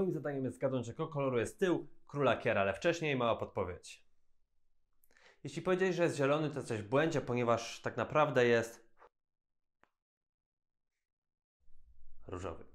Twoim zadaniem jest zgadnąć, jakiego koloru jest tył króla kiera, ale wcześniej mała podpowiedź. Jeśli powiedziałeś, że jest zielony, to coś w błędzie, ponieważ tak naprawdę jest różowy.